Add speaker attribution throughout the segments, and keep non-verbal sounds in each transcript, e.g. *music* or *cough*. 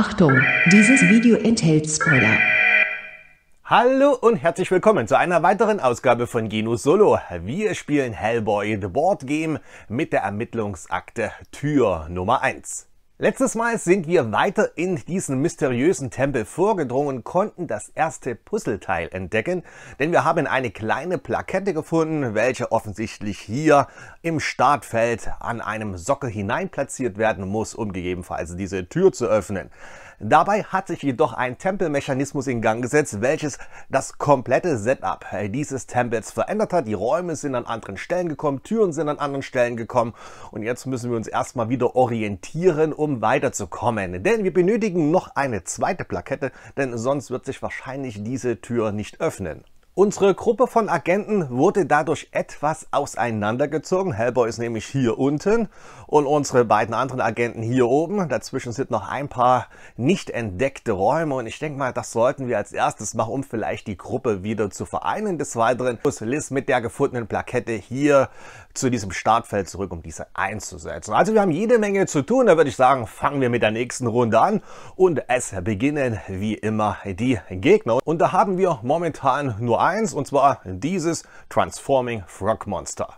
Speaker 1: Achtung, dieses Video enthält Spoiler. Hallo und herzlich willkommen zu einer weiteren Ausgabe von Genus Solo. Wir spielen Hellboy The Board Game mit der Ermittlungsakte Tür Nummer 1. Letztes Mal sind wir weiter in diesen mysteriösen Tempel vorgedrungen, konnten das erste Puzzleteil entdecken, denn wir haben eine kleine Plakette gefunden, welche offensichtlich hier im Startfeld an einem Sockel hinein platziert werden muss, um gegebenenfalls diese Tür zu öffnen. Dabei hat sich jedoch ein Tempelmechanismus in Gang gesetzt, welches das komplette Setup äh, dieses Tempels verändert hat. Die Räume sind an anderen Stellen gekommen, Türen sind an anderen Stellen gekommen und jetzt müssen wir uns erstmal wieder orientieren, um weiterzukommen. Denn wir benötigen noch eine zweite Plakette, denn sonst wird sich wahrscheinlich diese Tür nicht öffnen. Unsere Gruppe von Agenten wurde dadurch etwas auseinandergezogen. Hellboy ist nämlich hier unten und unsere beiden anderen Agenten hier oben. Dazwischen sind noch ein paar nicht entdeckte Räume und ich denke mal, das sollten wir als erstes machen, um vielleicht die Gruppe wieder zu vereinen. Des Weiteren muss Liz mit der gefundenen Plakette hier zu diesem Startfeld zurück, um diese einzusetzen. Also wir haben jede Menge zu tun. Da würde ich sagen, fangen wir mit der nächsten Runde an und es beginnen wie immer die Gegner. Und da haben wir momentan nur 1 und zwar dieses Transforming Frog Monster.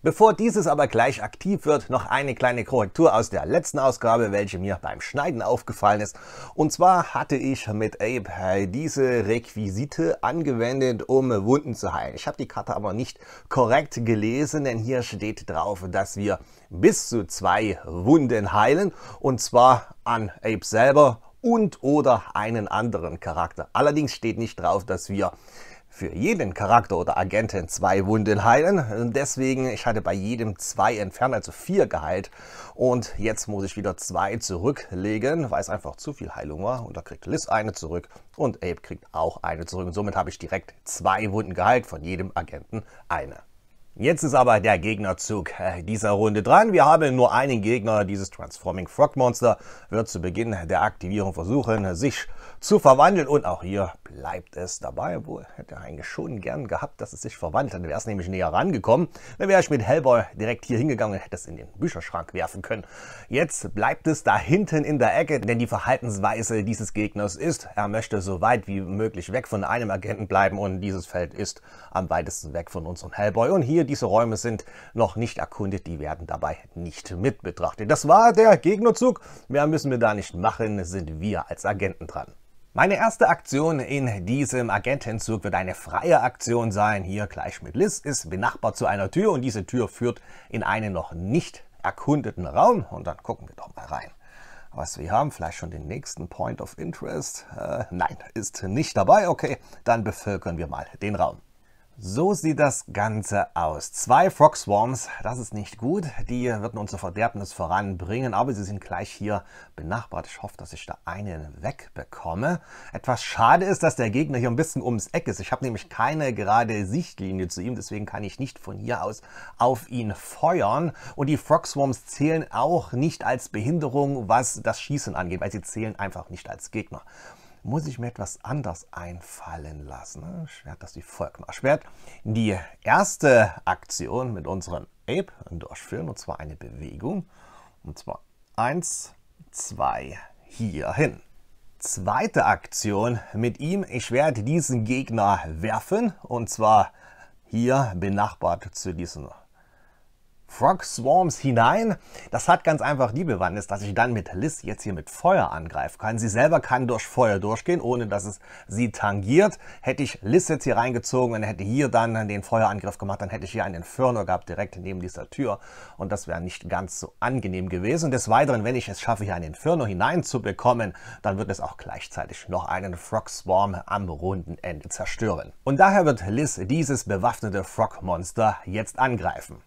Speaker 1: Bevor dieses aber gleich aktiv wird, noch eine kleine Korrektur aus der letzten Ausgabe, welche mir beim Schneiden aufgefallen ist. Und zwar hatte ich mit Ape äh, diese Requisite angewendet, um Wunden zu heilen. Ich habe die Karte aber nicht korrekt gelesen, denn hier steht drauf, dass wir bis zu zwei Wunden heilen. Und zwar an Ape selber und oder einen anderen Charakter. Allerdings steht nicht drauf, dass wir für jeden Charakter oder Agenten zwei Wunden heilen. deswegen, ich hatte bei jedem zwei entfernt, also vier geheilt. Und jetzt muss ich wieder zwei zurücklegen, weil es einfach zu viel Heilung war. Und da kriegt Liz eine zurück und Abe kriegt auch eine zurück. Und somit habe ich direkt zwei Wunden geheilt, von jedem Agenten eine. Jetzt ist aber der Gegnerzug äh, dieser Runde dran. Wir haben nur einen Gegner. Dieses Transforming Frog Monster wird zu Beginn der Aktivierung versuchen, sich zu zu verwandeln. Und auch hier bleibt es dabei. Wohl hätte er eigentlich schon gern gehabt, dass es sich verwandelt. Dann wäre es nämlich näher rangekommen. Dann wäre ich mit Hellboy direkt hier hingegangen und hätte es in den Bücherschrank werfen können. Jetzt bleibt es da hinten in der Ecke, denn die Verhaltensweise dieses Gegners ist, er möchte so weit wie möglich weg von einem Agenten bleiben und dieses Feld ist am weitesten weg von unserem Hellboy. Und hier diese Räume sind noch nicht erkundet, die werden dabei nicht mit betrachtet. Das war der Gegnerzug. Mehr müssen wir da nicht machen, sind wir als Agenten dran. Meine erste Aktion in diesem Agentenzug wird eine freie Aktion sein. Hier gleich mit Liz ist benachbart zu einer Tür und diese Tür führt in einen noch nicht erkundeten Raum. Und dann gucken wir doch mal rein. Was wir haben, vielleicht schon den nächsten Point of Interest. Äh, nein, ist nicht dabei. Okay, dann bevölkern wir mal den Raum. So sieht das Ganze aus. Zwei Frog Swarms, das ist nicht gut. Die würden unser Verderbnis voranbringen, aber sie sind gleich hier benachbart. Ich hoffe, dass ich da einen wegbekomme. Etwas schade ist, dass der Gegner hier ein bisschen ums Eck ist. Ich habe nämlich keine gerade Sichtlinie zu ihm, deswegen kann ich nicht von hier aus auf ihn feuern. Und die Frog Swarms zählen auch nicht als Behinderung, was das Schießen angeht, weil sie zählen einfach nicht als Gegner muss ich mir etwas anders einfallen lassen. Hm, Schwert, das wie folgt machen. Ich die erste Aktion mit unserem Ape durchführen, und zwar eine Bewegung. Und zwar 1, 2, hierhin. Zweite Aktion mit ihm. Ich werde diesen Gegner werfen, und zwar hier benachbart zu diesem Frog Swarms hinein. Das hat ganz einfach die Bewandtnis, dass ich dann mit Liz jetzt hier mit Feuer angreifen kann. Sie selber kann durch Feuer durchgehen, ohne dass es sie tangiert. Hätte ich Liz jetzt hier reingezogen und hätte hier dann den Feuerangriff gemacht, dann hätte ich hier einen Inferno gehabt, direkt neben dieser Tür. Und das wäre nicht ganz so angenehm gewesen. Des Weiteren, wenn ich es schaffe, hier einen Inferno hineinzubekommen, dann wird es auch gleichzeitig noch einen Frog Swarm am runden Ende zerstören. Und daher wird Liz dieses bewaffnete Frog-Monster jetzt angreifen.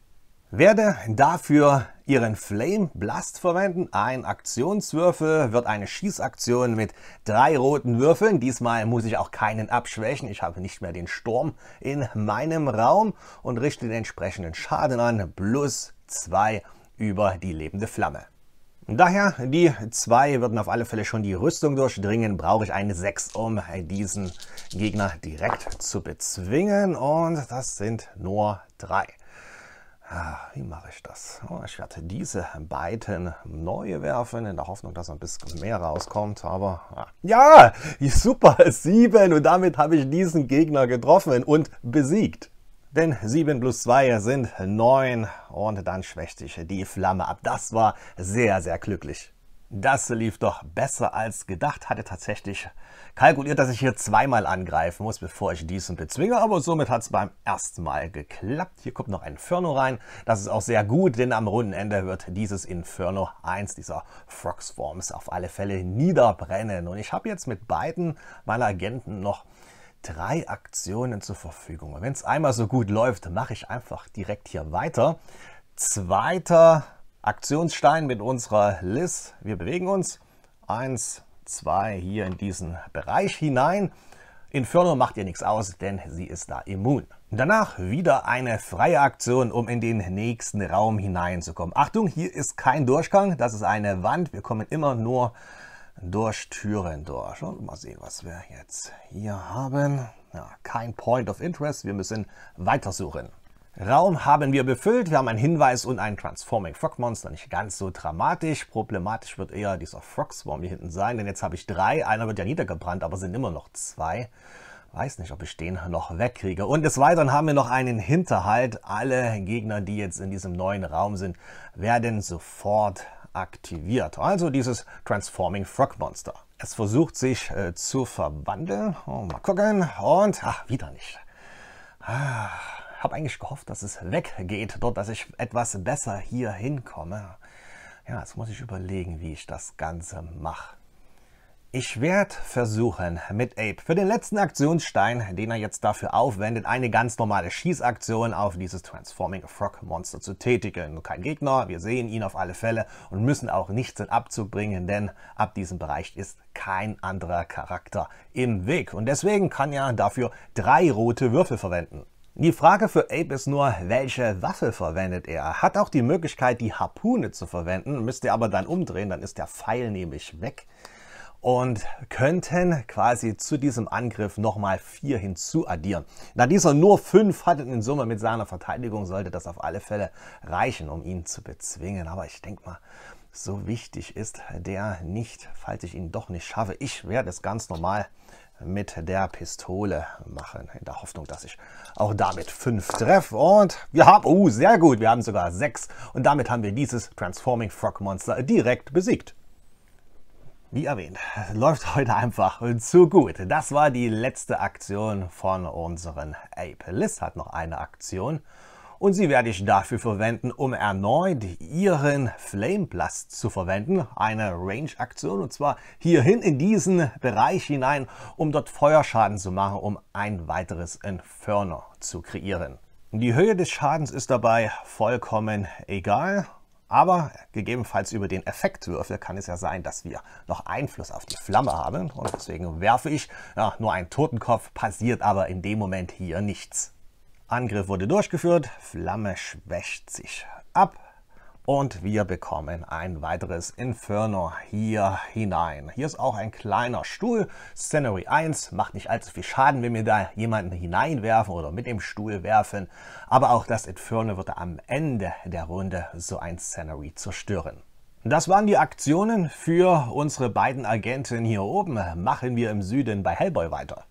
Speaker 1: Werde dafür ihren Flame Blast verwenden. Ein Aktionswürfel wird eine Schießaktion mit drei roten Würfeln. Diesmal muss ich auch keinen abschwächen. Ich habe nicht mehr den Sturm in meinem Raum und richte den entsprechenden Schaden an. Plus zwei über die lebende Flamme. Daher, die zwei würden auf alle Fälle schon die Rüstung durchdringen, brauche ich eine 6, um diesen Gegner direkt zu bezwingen und das sind nur drei. Ah, wie mache ich das? Oh, ich werde diese beiden neue werfen, in der Hoffnung, dass ein bisschen mehr rauskommt. Aber ah. ja, super 7 und damit habe ich diesen Gegner getroffen und besiegt. Denn 7 plus 2 sind 9 und dann schwächte ich die Flamme ab. Das war sehr, sehr glücklich. Das lief doch besser als gedacht. Hatte tatsächlich kalkuliert, dass ich hier zweimal angreifen muss, bevor ich diesen bezwinge. Aber somit hat es beim ersten Mal geklappt. Hier kommt noch ein Inferno rein. Das ist auch sehr gut, denn am Rundenende wird dieses Inferno 1 dieser Frogsforms auf alle Fälle niederbrennen. Und ich habe jetzt mit beiden meiner Agenten noch drei Aktionen zur Verfügung. Und wenn es einmal so gut läuft, mache ich einfach direkt hier weiter. Zweiter Aktionsstein mit unserer Liz. Wir bewegen uns. Eins, zwei hier in diesen Bereich hinein. Inferno macht ihr nichts aus, denn sie ist da immun. Danach wieder eine freie Aktion, um in den nächsten Raum hineinzukommen. Achtung, hier ist kein Durchgang, das ist eine Wand. Wir kommen immer nur durch Türen durch. Und mal sehen, was wir jetzt hier haben. Ja, kein Point of Interest, wir müssen weitersuchen. Raum haben wir befüllt. Wir haben einen Hinweis und ein Transforming Frog Monster. Nicht ganz so dramatisch. Problematisch wird eher dieser Frog Swarm hier hinten sein, denn jetzt habe ich drei. Einer wird ja niedergebrannt, aber sind immer noch zwei. Weiß nicht, ob ich den noch wegkriege. Und des Weiteren haben wir noch einen Hinterhalt. Alle Gegner, die jetzt in diesem neuen Raum sind, werden sofort aktiviert. Also dieses Transforming Frog Monster. Es versucht sich äh, zu verwandeln. Oh, mal gucken. Und, ach, wieder nicht. Ah habe eigentlich gehofft, dass es weggeht dort, dass ich etwas besser hier hinkomme. Ja, jetzt muss ich überlegen, wie ich das Ganze mache. Ich werde versuchen, mit Ape für den letzten Aktionsstein, den er jetzt dafür aufwendet, eine ganz normale Schießaktion auf dieses Transforming Frog Monster zu tätigen. Kein Gegner, wir sehen ihn auf alle Fälle und müssen auch nichts in Abzug bringen, denn ab diesem Bereich ist kein anderer Charakter im Weg. Und deswegen kann er dafür drei rote Würfel verwenden. Die Frage für Abe ist nur, welche Waffe verwendet er? Hat auch die Möglichkeit, die Harpune zu verwenden, müsste aber dann umdrehen, dann ist der Pfeil nämlich weg. Und könnten quasi zu diesem Angriff nochmal vier hinzuaddieren. Da dieser nur fünf hatte in Summe mit seiner Verteidigung, sollte das auf alle Fälle reichen, um ihn zu bezwingen. Aber ich denke mal, so wichtig ist der nicht, falls ich ihn doch nicht schaffe. Ich werde es ganz normal mit der Pistole machen, in der Hoffnung, dass ich auch damit fünf treffe. Und wir haben, oh, sehr gut, wir haben sogar sechs. Und damit haben wir dieses Transforming Frog Monster direkt besiegt. Wie erwähnt, *laughs* läuft heute einfach zu gut. Das war die letzte Aktion von unseren Ape. Liz hat noch eine Aktion und sie werde ich dafür verwenden, um erneut ihren Flame Blast zu verwenden, eine Range-Aktion und zwar hierhin in diesen Bereich hinein, um dort Feuerschaden zu machen, um ein weiteres Inferno zu kreieren. Die Höhe des Schadens ist dabei vollkommen egal, aber gegebenenfalls über den Effektwürfel kann es ja sein, dass wir noch Einfluss auf die Flamme haben. Und deswegen werfe ich ja, nur einen Totenkopf, passiert aber in dem Moment hier nichts. Angriff wurde durchgeführt, Flamme schwächt sich ab und wir bekommen ein weiteres Inferno hier hinein. Hier ist auch ein kleiner Stuhl, Scenery 1, macht nicht allzu viel Schaden, wenn wir da jemanden hineinwerfen oder mit dem Stuhl werfen, aber auch das Inferno wird am Ende der Runde so ein Scenery zerstören. Das waren die Aktionen für unsere beiden Agenten hier oben. Machen wir im Süden bei Hellboy weiter.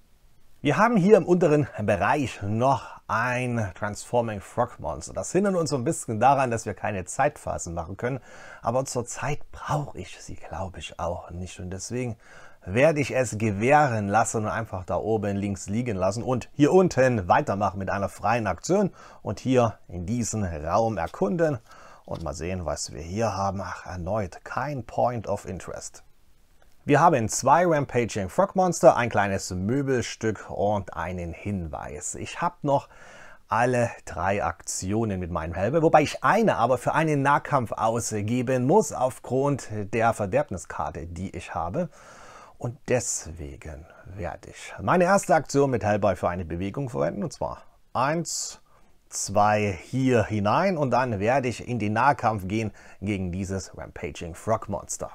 Speaker 1: Wir haben hier im unteren Bereich noch ein Transforming Frog Monster. Das hindert uns so ein bisschen daran, dass wir keine Zeitphasen machen können. Aber zur Zeit brauche ich sie, glaube ich, auch nicht. Und deswegen werde ich es gewähren lassen und einfach da oben links liegen lassen und hier unten weitermachen mit einer freien Aktion und hier in diesen Raum erkunden und mal sehen, was wir hier haben. Ach, erneut kein Point of Interest. Wir haben zwei Rampaging Frog Monster, ein kleines Möbelstück und einen Hinweis. Ich habe noch alle drei Aktionen mit meinem Helme, wobei ich eine aber für einen Nahkampf ausgeben muss aufgrund der Verderbniskarte, die ich habe. Und deswegen werde ich meine erste Aktion mit Hellboy für eine Bewegung verwenden. Und zwar 1, 2 hier hinein und dann werde ich in den Nahkampf gehen gegen dieses Rampaging Frog Monster.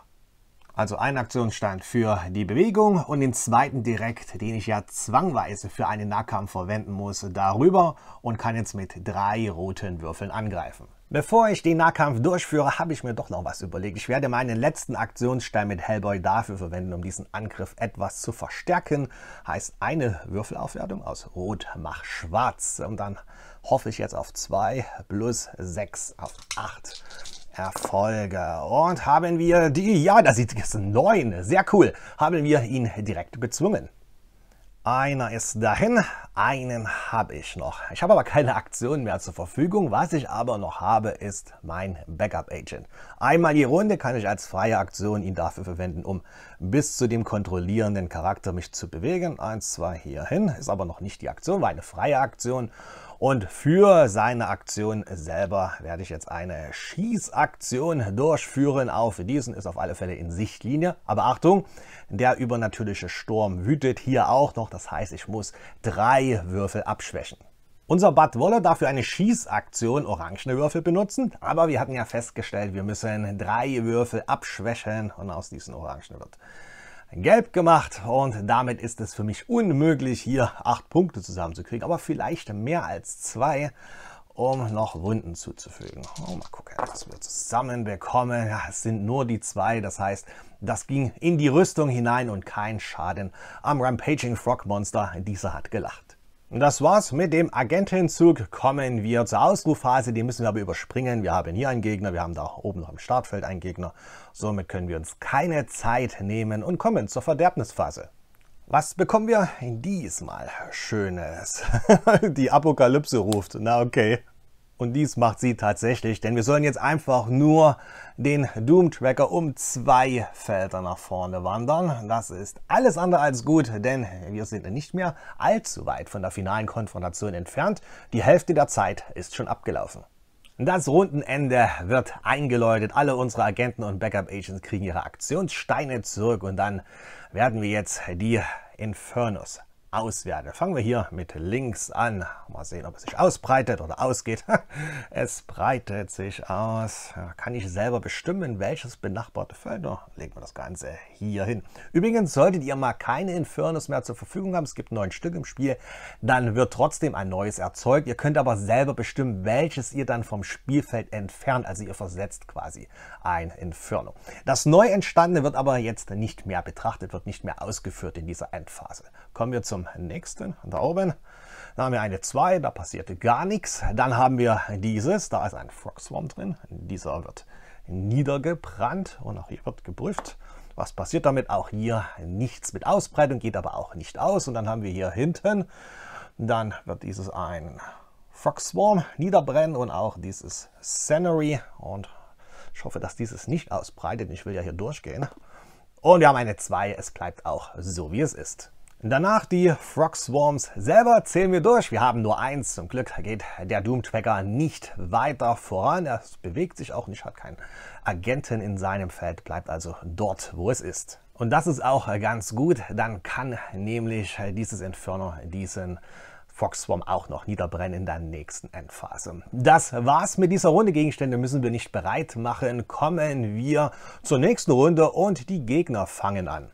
Speaker 1: Also ein Aktionsstand für die Bewegung und den zweiten direkt, den ich ja zwangweise für einen Nahkampf verwenden muss, darüber und kann jetzt mit drei roten Würfeln angreifen. Bevor ich den Nahkampf durchführe, habe ich mir doch noch was überlegt. Ich werde meinen letzten Aktionsstein mit Hellboy dafür verwenden, um diesen Angriff etwas zu verstärken. Heißt eine Würfelaufwertung aus Rot macht Schwarz. Und dann hoffe ich jetzt auf 2 plus 6 auf 8. Erfolge. Und haben wir die, ja, da sieht es neun, sehr cool, haben wir ihn direkt bezwungen. Einer ist dahin, einen habe ich noch. Ich habe aber keine Aktion mehr zur Verfügung. Was ich aber noch habe, ist mein Backup-Agent. Einmal die Runde kann ich als freie Aktion ihn dafür verwenden, um bis zu dem kontrollierenden Charakter mich zu bewegen. Eins, zwei, hier hin. Ist aber noch nicht die Aktion, war eine freie Aktion. Und für seine Aktion selber werde ich jetzt eine Schießaktion durchführen. Auf diesen ist auf alle Fälle in Sichtlinie. Aber Achtung, der übernatürliche Sturm wütet hier auch noch. Das heißt, ich muss drei Würfel abschwächen. Unser Bad wolle für eine Schießaktion orangene Würfel benutzen, aber wir hatten ja festgestellt, wir müssen drei Würfel abschwächen und aus diesen orangen wird gelb gemacht und damit ist es für mich unmöglich, hier acht Punkte zusammenzukriegen, aber vielleicht mehr als zwei, um noch Wunden zuzufügen. Oh, mal gucken, was wir zusammenbekommen. Ja, es sind nur die zwei, das heißt, das ging in die Rüstung hinein und kein Schaden am Rampaging Frog Monster. Dieser hat gelacht das war's mit dem Agentenzug. Kommen wir zur Ausrufphase. Die müssen wir aber überspringen. Wir haben hier einen Gegner, wir haben da oben noch im Startfeld einen Gegner. Somit können wir uns keine Zeit nehmen und kommen zur Verderbnisphase. Was bekommen wir diesmal Schönes? *laughs* Die Apokalypse ruft. Na okay. Und dies macht sie tatsächlich, denn wir sollen jetzt einfach nur den Doom Tracker um zwei Felder nach vorne wandern. Das ist alles andere als gut, denn wir sind nicht mehr allzu weit von der finalen Konfrontation entfernt. Die Hälfte der Zeit ist schon abgelaufen. Das Rundenende wird eingeläutet. Alle unsere Agenten und Backup-Agents kriegen ihre Aktionssteine zurück und dann werden wir jetzt die Infernos auswerte. Fangen wir hier mit links an. Mal sehen, ob es sich ausbreitet oder ausgeht. *laughs* es breitet sich aus. Kann ich selber bestimmen, welches benachbarte Felder? Legen wir das Ganze hier hin. Übrigens, solltet ihr mal keine Infernos mehr zur Verfügung haben, es gibt neun Stück im Spiel, dann wird trotzdem ein neues erzeugt. Ihr könnt aber selber bestimmen, welches ihr dann vom Spielfeld entfernt. Also ihr versetzt quasi ein Inferno. Das neu entstandene wird aber jetzt nicht mehr betrachtet, wird nicht mehr ausgeführt in dieser Endphase. Kommen wir zum nächsten da oben. Dann haben wir eine 2, da passierte gar nichts. Dann haben wir dieses, da ist ein Frog Swamp drin. Dieser wird niedergebrannt und auch hier wird geprüft. Was passiert damit? Auch hier nichts mit Ausbreitung, geht aber auch nicht aus. Und dann haben wir hier hinten, dann wird dieses ein Frog Swarm niederbrennen und auch dieses Scenery. Und ich hoffe, dass dieses nicht ausbreitet. Ich will ja hier durchgehen. Und wir haben eine 2, es bleibt auch so, wie es ist. Danach die Frog Swarms selber zählen wir durch. Wir haben nur eins. Zum Glück geht der Doom Tracker nicht weiter voran. Er bewegt sich auch nicht, hat keinen Agenten in seinem Feld, bleibt also dort, wo es ist. Und das ist auch ganz gut. Dann kann nämlich dieses Inferno diesen Frog Swarm auch noch niederbrennen in der nächsten Endphase. Das war's mit dieser Runde. Gegenstände müssen wir nicht bereit machen. Kommen wir zur nächsten Runde und die Gegner fangen an.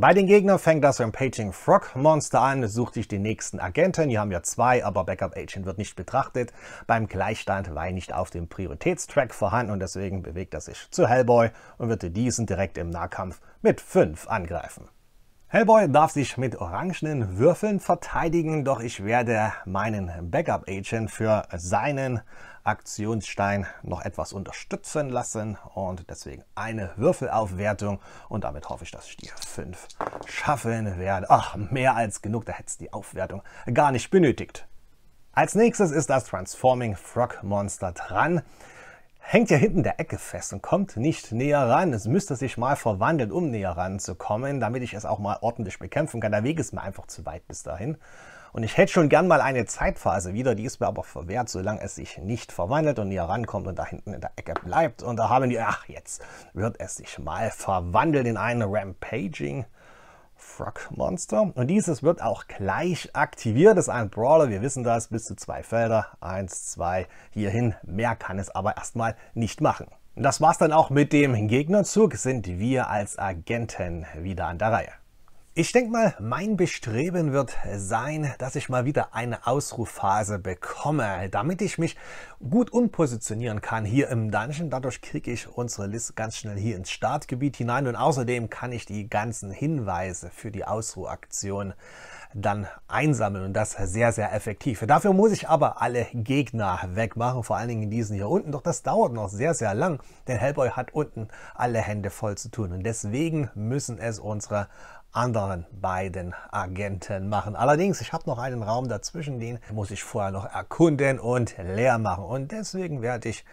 Speaker 1: Bei den Gegnern fängt das Rampaging Frog Monster an, sucht sich den nächsten Agenten. Hier haben wir zwei, aber Backup Agent wird nicht betrachtet. Beim Gleichstand war er nicht auf dem Prioritätstrack vorhanden und deswegen bewegt er sich zu Hellboy und wird diesen direkt im Nahkampf mit 5 angreifen. Hellboy darf sich mit orangenen Würfeln verteidigen, doch ich werde meinen Backup-Agent für seinen Aktionsstein noch etwas unterstützen lassen und deswegen eine Würfelaufwertung und damit hoffe ich, dass ich die 5 schaffen werde. Ach, mehr als genug, da hätte es die Aufwertung gar nicht benötigt. Als nächstes ist das Transforming Frog Monster dran hängt ja hinten der Ecke fest und kommt nicht näher ran. Es müsste sich mal verwandeln, um näher ranzukommen, damit ich es auch mal ordentlich bekämpfen kann. Der Weg ist mir einfach zu weit bis dahin. Und ich hätte schon gern mal eine Zeitphase wieder, die ist mir aber verwehrt, solange es sich nicht verwandelt und näher rankommt und da hinten in der Ecke bleibt. Und da haben die, ach jetzt wird es sich mal verwandeln in einen Rampaging. Truck Monster. Und dieses wird auch gleich aktiviert. Das ist ein Brawler, wir wissen das, bis zu zwei Felder. Eins, zwei, hierhin. Mehr kann es aber erstmal nicht machen. Das war's dann auch mit dem Gegnerzug, sind wir als Agenten wieder an der Reihe. Ich denke mal, mein Bestreben wird sein, dass ich mal wieder eine Ausrufphase bekomme, damit ich mich gut umpositionieren kann hier im Dungeon. Dadurch kriege ich unsere Liste ganz schnell hier ins Startgebiet hinein und außerdem kann ich die ganzen Hinweise für die Ausruhaktion aktion dann einsammeln und das sehr, sehr effektiv. Dafür muss ich aber alle Gegner wegmachen, vor allen Dingen diesen hier unten. Doch das dauert noch sehr, sehr lang, denn Hellboy hat unten alle Hände voll zu tun und deswegen müssen es unsere anderen beiden Agenten machen. Allerdings, ich habe noch einen Raum dazwischen, den muss ich vorher noch erkunden und leer machen. Und deswegen werde ich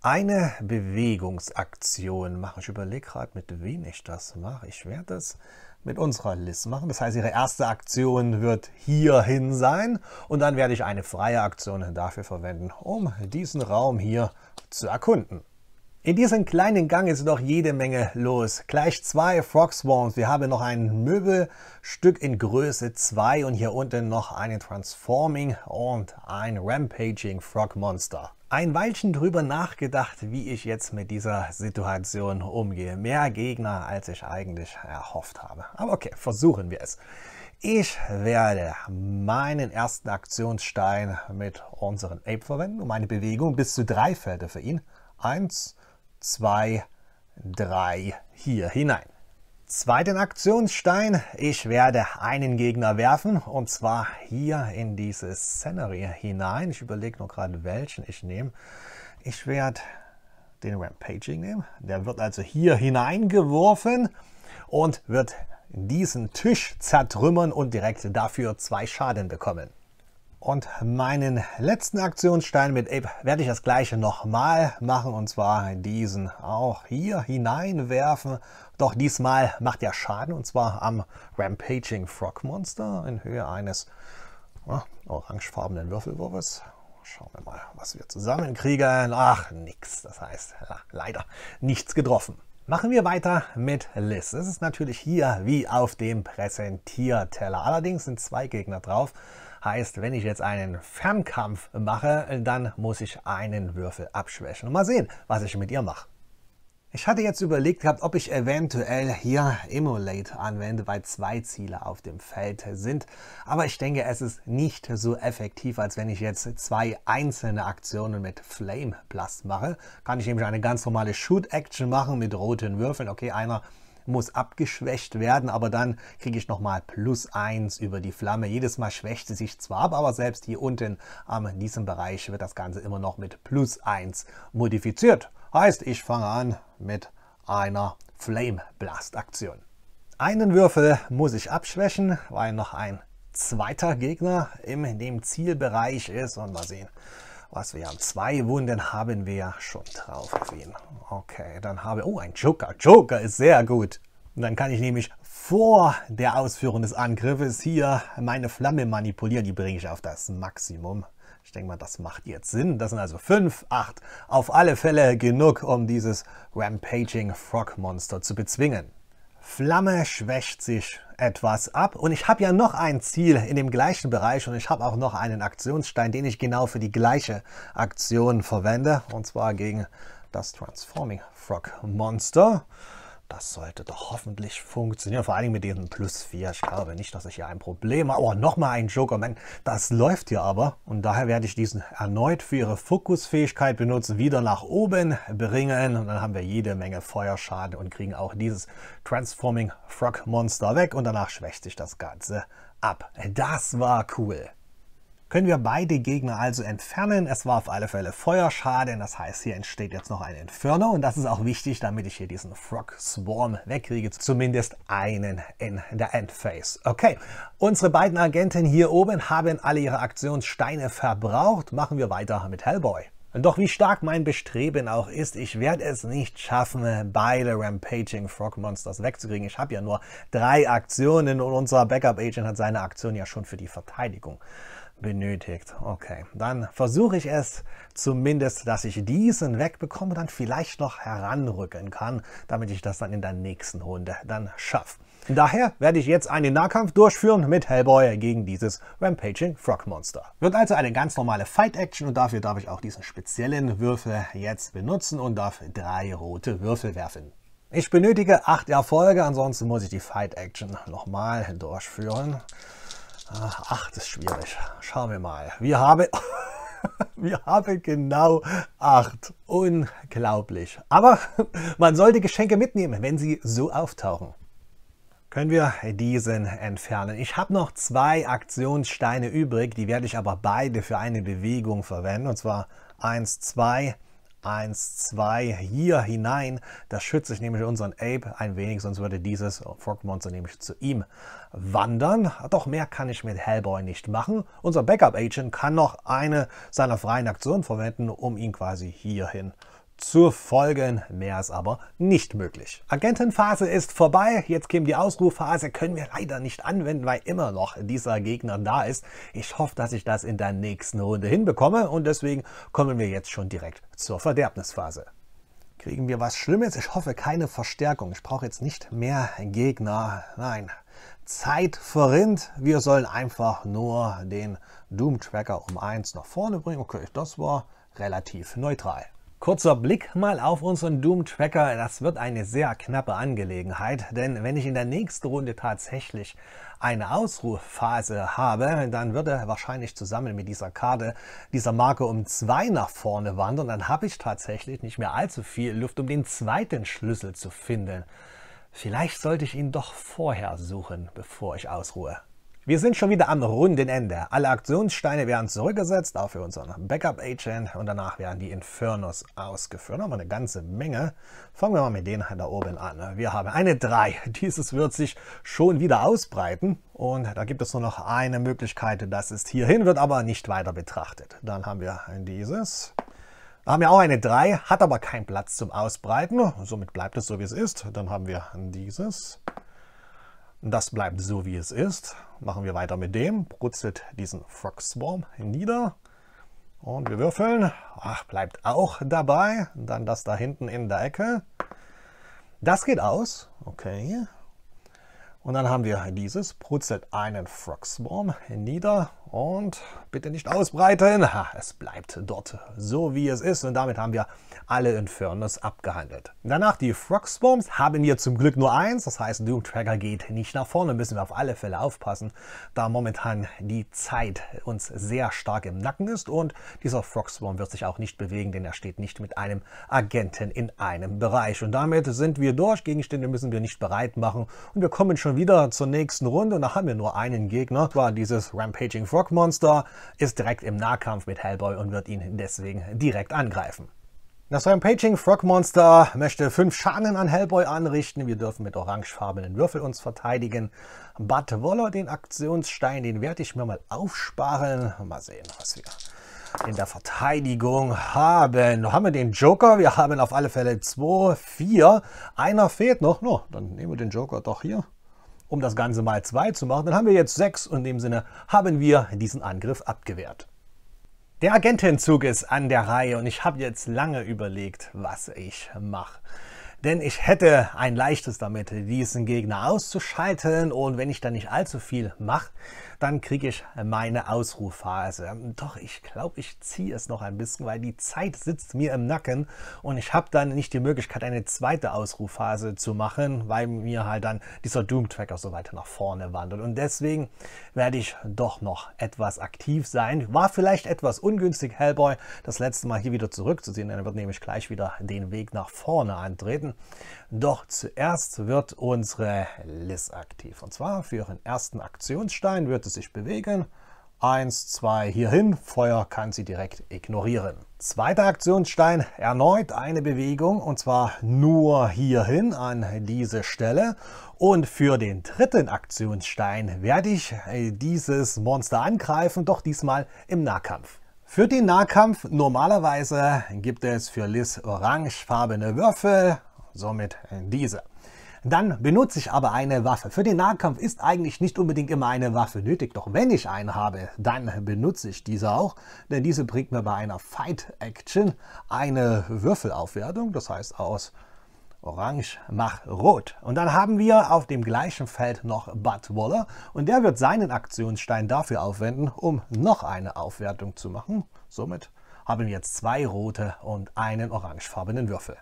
Speaker 1: eine Bewegungsaktion machen. Ich überlege gerade, mit wem ich das mache. Ich werde das mit unserer List machen. Das heißt, Ihre erste Aktion wird hierhin sein und dann werde ich eine freie Aktion dafür verwenden, um diesen Raum hier zu erkunden. In diesem kleinen Gang ist noch jede Menge los. Gleich zwei Frog Swarms. Wir haben noch ein Möbelstück in Größe 2 und hier unten noch einen Transforming und ein Rampaging Frog Monster ein Weilchen drüber nachgedacht, wie ich jetzt mit dieser Situation umgehe. Mehr Gegner, als ich eigentlich erhofft habe. Aber okay, versuchen wir es. Ich werde meinen ersten Aktionsstein mit unserem Ape verwenden, um eine Bewegung bis zu drei Felder für ihn. Eins, zwei, drei hier hinein. Zweiten Aktionsstein. Ich werde einen Gegner werfen und zwar hier in diese Szenerie hinein. Ich überlege nur gerade, welchen ich nehme. Ich werde den Rampaging nehmen. Der wird also hier hineingeworfen und wird diesen Tisch zertrümmern und direkt dafür zwei Schaden bekommen. Und meinen letzten Aktionsstein mit Ape werde ich das gleiche nochmal machen und zwar diesen auch hier hineinwerfen. Doch diesmal macht er Schaden und zwar am Rampaging Frog Monster in Höhe eines ja, ah, orangefarbenen Würfelwurfes. Schauen wir mal, was wir zusammenkriegen. Ach, nix. Das heißt, ja, leider nichts getroffen. Machen wir weiter mit Liz. Es ist natürlich hier wie auf dem Präsentierteller. Allerdings sind zwei Gegner drauf. Heißt, wenn ich jetzt einen Fernkampf mache, dann muss ich einen Würfel abschwächen. Und mal sehen, was ich mit ihr mache. Ich hatte jetzt überlegt gehabt, ob ich eventuell hier Emulate anwende, weil zwei Ziele auf dem Feld sind. Aber ich denke, es ist nicht so effektiv, als wenn ich jetzt zwei einzelne Aktionen mit Flame Blast mache. Kann ich nämlich eine ganz normale Shoot Action machen mit roten Würfeln. Okay, einer muss abgeschwächt werden, aber dann kriege ich nochmal plus 1 über die Flamme. Jedes Mal schwächt sie sich zwar ab, aber selbst hier unten an diesem Bereich wird das Ganze immer noch mit plus 1 modifiziert. Heißt, ich fange an mit einer Flame Blast Aktion. Einen Würfel muss ich abschwächen, weil noch ein zweiter Gegner in dem Zielbereich ist und mal sehen, was wir haben. Zwei Wunden haben wir schon drauf auf ihn. Okay, dann habe Oh, ein Joker. Joker ist sehr gut. Und dann kann ich nämlich vor der Ausführung des Angriffes hier meine Flamme manipulieren. Die bringe ich auf das Maximum. Ich denke mal, das macht jetzt Sinn. Das sind also 5, 8. Auf alle Fälle genug, um dieses Rampaging Frog Monster zu bezwingen. Flamme schwächt sich etwas ab und ich habe ja noch ein Ziel in dem gleichen Bereich und ich habe auch noch einen Aktionsstein, den ich genau für die gleiche Aktion verwende und zwar gegen das Transforming Frog Monster. Das sollte doch hoffentlich funktionieren. Vor allem mit diesem Plus 4. Ich glaube nicht, dass ich hier ein Problem habe. Oh, nochmal ein Joker. Man, das läuft hier aber. Und daher werde ich diesen erneut für ihre Fokusfähigkeit benutzen. Wieder nach oben bringen. Und dann haben wir jede Menge Feuerschaden und kriegen auch dieses Transforming Frog Monster weg. Und danach schwächt sich das Ganze ab. Das war cool können wir beide Gegner also entfernen. Es war auf alle Fälle Feuerschaden, das heißt, hier entsteht jetzt noch ein Inferno und das ist auch wichtig, damit ich hier diesen Frog Swarm wegkriege, zumindest einen in der Endphase. Okay, unsere beiden Agenten hier oben haben alle ihre Aktionssteine verbraucht. Machen wir weiter mit Hellboy. Doch wie stark mein Bestreben auch ist, ich werde es nicht schaffen, beide Rampaging Frog Monsters wegzukriegen. Ich habe ja nur drei Aktionen und unser Backup Agent hat seine Aktion ja schon für die Verteidigung benötigt. Okay, dann versuche ich es zumindest, dass ich diesen wegbekomme, dann vielleicht noch heranrücken kann, damit ich das dann in der nächsten Runde dann schaffe. Daher werde ich jetzt einen Nahkampf durchführen mit Hellboy gegen dieses Rampaging Frog Monster. Wird also eine ganz normale Fight Action und dafür darf ich auch diesen speziellen Würfel jetzt benutzen und darf drei rote Würfel werfen. Ich benötige acht Erfolge, ansonsten muss ich die Fight Action nochmal durchführen. Ach, ach, das ist schwierig. Schauen wir mal. Wir haben, *laughs* wir haben genau acht. Unglaublich. Aber man sollte Geschenke mitnehmen, wenn sie so auftauchen. Können wir diesen entfernen. Ich habe noch zwei Aktionssteine übrig, die werde ich aber beide für eine Bewegung verwenden. Und zwar 1, 2, 3. 1, 2 hier hinein. Das schütze ich nämlich unseren Ape ein wenig, sonst würde dieses Frogmonster nämlich zu ihm wandern. Doch mehr kann ich mit Hellboy nicht machen. Unser Backup-Agent kann noch eine seiner freien Aktionen verwenden, um ihn quasi hierhin zu zu Folgen. Mehr ist aber nicht möglich. Agentenphase ist vorbei. Jetzt käme die Ausrufphase. Können wir leider nicht anwenden, weil immer noch dieser Gegner da ist. Ich hoffe, dass ich das in der nächsten Runde hinbekomme. Und deswegen kommen wir jetzt schon direkt zur Verderbnisphase. Kriegen wir was Schlimmes? Ich hoffe, keine Verstärkung. Ich brauche jetzt nicht mehr Gegner. Nein, Zeit verrinnt. Wir sollen einfach nur den Doom Tracker um 1 nach vorne bringen. Okay, das war relativ neutral. Kurzer Blick mal auf unseren Doom Tracker. Das wird eine sehr knappe Angelegenheit, denn wenn ich in der nächsten Runde tatsächlich eine Ausrufphase habe, dann wird er wahrscheinlich zusammen mit dieser Karte, dieser Marke um zwei nach vorne wandern. Dann habe ich tatsächlich nicht mehr allzu viel Luft, um den zweiten Schlüssel zu finden. Vielleicht sollte ich ihn doch vorher suchen, bevor ich ausruhe. Wir sind schon wieder am Rundenende. Alle Aktionssteine werden zurückgesetzt, auch für unseren Backup-Agent. Und danach werden die Infernos ausgeführt. Haben wir eine ganze Menge. Fangen wir mal mit denen da oben an. Wir haben eine 3. *laughs* Dieses wird sich schon wieder ausbreiten. Und da gibt es nur noch eine Möglichkeit. Das ist hierhin, wird aber nicht weiter betrachtet. Dann haben wir dieses. Da haben wir auch eine 3, hat aber keinen Platz zum Ausbreiten. Somit bleibt es so, wie es ist. Dann haben wir dieses. Das bleibt so, wie es ist. Machen wir weiter mit dem. Brutzelt diesen Frog Swarm nieder. Und wir würfeln. Ach, bleibt auch dabei. Dann das da hinten in der Ecke. Das geht aus. Okay. Und dann haben wir dieses. Brutzelt einen Frog Swarm nieder und bitte nicht ausbreiten. Es bleibt dort so, wie es ist. Und damit haben wir alle Infernos abgehandelt. Danach die Frogswarms haben wir zum Glück nur eins. Das heißt, Doom Tracker geht nicht nach vorne. Müssen wir auf alle Fälle aufpassen, da momentan die Zeit uns sehr stark im Nacken ist. Und dieser Frogswarm wird sich auch nicht bewegen, denn er steht nicht mit einem Agenten in einem Bereich. Und damit sind wir durch. Gegenstände müssen wir nicht bereit machen. Und wir kommen schon wieder zur nächsten Runde. Und da haben wir nur einen Gegner. Das war dieses Rampaging Frog. Rockmonster ist direkt im Nahkampf mit Hellboy und wird ihn deswegen direkt angreifen. Das Rampaging Frogmonster möchte fünf Schaden an Hellboy anrichten. Wir dürfen mit orangefarbenen Würfel uns verteidigen. Bad Woller den Aktionsstein, den werde ich mir mal aufsparen. Mal sehen, was wir in der Verteidigung haben. Haben wir den Joker? Wir haben auf alle Fälle zwei, vier. Einer fehlt noch. No, dann nehmen wir den Joker doch hier um das Ganze mal 2 zu machen, dann haben wir jetzt 6 und in dem Sinne haben wir diesen Angriff abgewehrt. Der Agentenzug ist an der Reihe und ich habe jetzt lange überlegt, was ich mache. Denn ich hätte ein leichtes damit, diesen Gegner auszuschalten und wenn ich dann nicht allzu viel mache, dann kriege ich meine Ausruhphase. Ähm, doch ich glaube, ich ziehe es noch ein bisschen, weil die Zeit sitzt mir im Nacken und ich habe dann nicht die Möglichkeit, eine zweite Ausruhphase zu machen, weil mir halt dann dieser Doom-Tracker so weiter nach vorne wandert. Und deswegen werde ich doch noch etwas aktiv sein. War vielleicht etwas ungünstig, Hellboy, das letzte Mal hier wieder zurückzuziehen. Er wird nämlich gleich wieder den Weg nach vorne antreten. Doch zuerst wird unsere Liz aktiv. Und zwar für ihren ersten Aktionsstein wird es sich bewegen. Eins, zwei hierhin, Feuer kann sie direkt ignorieren. Zweiter Aktionsstein, erneut eine Bewegung und zwar nur hierhin an diese Stelle. Und für den dritten Aktionsstein werde ich äh, dieses Monster angreifen, doch diesmal im Nahkampf. Für den Nahkampf normalerweise gibt es für Liz orangefarbene Würfel, somit diese. Dann benutze ich aber eine Waffe. Für den Nahkampf ist eigentlich nicht unbedingt immer eine Waffe nötig, doch wenn ich eine habe, dann benutze ich diese auch, denn diese bringt mir bei einer Fight Action eine Würfelaufwertung, das heißt aus Orange mach Rot. Und dann haben wir auf dem gleichen Feld noch Bud Waller und der wird seinen Aktionsstein dafür aufwenden, um noch eine Aufwertung zu machen. Somit haben wir jetzt zwei rote und einen orangefarbenen Würfel.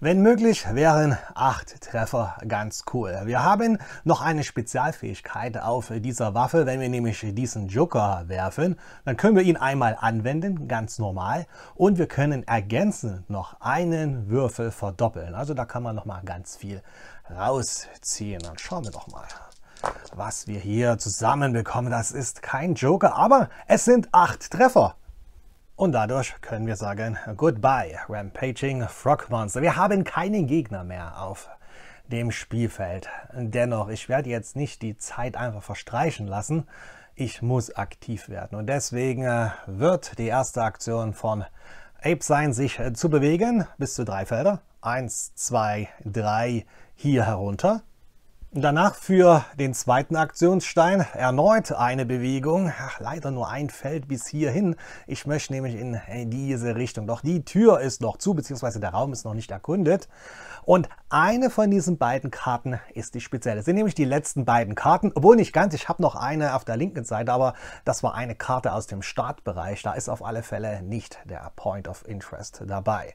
Speaker 1: Wenn möglich, wären acht Treffer ganz cool. Wir haben noch eine Spezialfähigkeit auf dieser Waffe. Wenn wir nämlich diesen Joker werfen, dann können wir ihn einmal anwenden, ganz normal. Und wir können ergänzend noch einen Würfel verdoppeln. Also da kann man nochmal ganz viel rausziehen. Dann schauen wir doch mal was wir hier zusammenbekommen. Das ist kein Joker, aber es sind acht Treffer. Und dadurch können wir sagen, goodbye, Rampaging Frog Monster. Wir haben keine Gegner mehr auf dem Spielfeld. Dennoch, ich werde jetzt nicht die Zeit einfach verstreichen lassen. Ich muss aktiv werden. Und deswegen äh, wird die erste Aktion von Ape sein, sich äh, zu bewegen bis zu drei Felder. Eins, zwei, drei hier herunter. Danach für den zweiten Aktionsstein erneut eine Bewegung. Ach, leider nur ein Feld bis hierhin. Ich möchte nämlich in diese Richtung. Doch die Tür ist noch zu, beziehungsweise der Raum ist noch nicht erkundet. Und eine von diesen beiden Karten ist die spezielle. Das sind nämlich die letzten beiden Karten. Obwohl nicht ganz, ich habe noch eine auf der linken Seite, aber das war eine Karte aus dem Startbereich. Da ist auf alle Fälle nicht der Point of Interest dabei.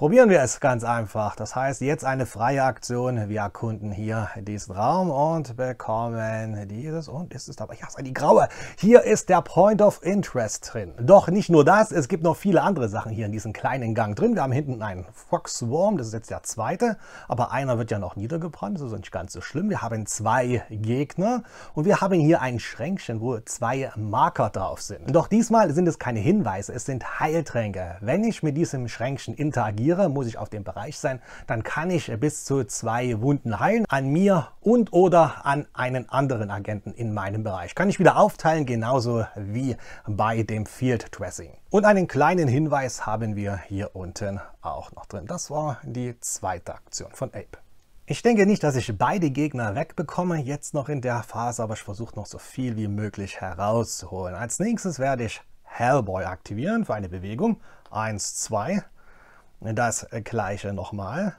Speaker 1: Probieren wir es ganz einfach. Das heißt, jetzt eine freie Aktion. Wir erkunden hier diesen Raum und bekommen dieses. Und ist es dabei? Ja, sei die graue. Hier ist der Point of Interest drin. Doch nicht nur das, es gibt noch viele andere Sachen hier in diesem kleinen Gang drin. Wir haben hinten einen Foxworm, das ist jetzt der zweite. Aber einer wird ja noch niedergebrannt, das ist nicht ganz so schlimm. Wir haben zwei Gegner und wir haben hier ein Schränkchen, wo zwei Marker drauf sind. Doch diesmal sind es keine Hinweise, es sind Heiltränke. Wenn ich mit diesem Schränkchen interagiere, operiere, muss ich auf dem Bereich sein, dann kann ich bis zu zwei Wunden heilen. An mir und oder an einen anderen Agenten in meinem Bereich. Kann ich wieder aufteilen, genauso wie bei dem Field Dressing. Und einen kleinen Hinweis haben wir hier unten auch noch drin. Das war die zweite Aktion von Ape. Ich denke nicht, dass ich beide Gegner wegbekomme, jetzt noch in der Phase, aber ich versuche noch so viel wie möglich herauszuholen. Als nächstes werde ich Hellboy aktivieren für eine Bewegung. 1, 2, das gleiche nochmal.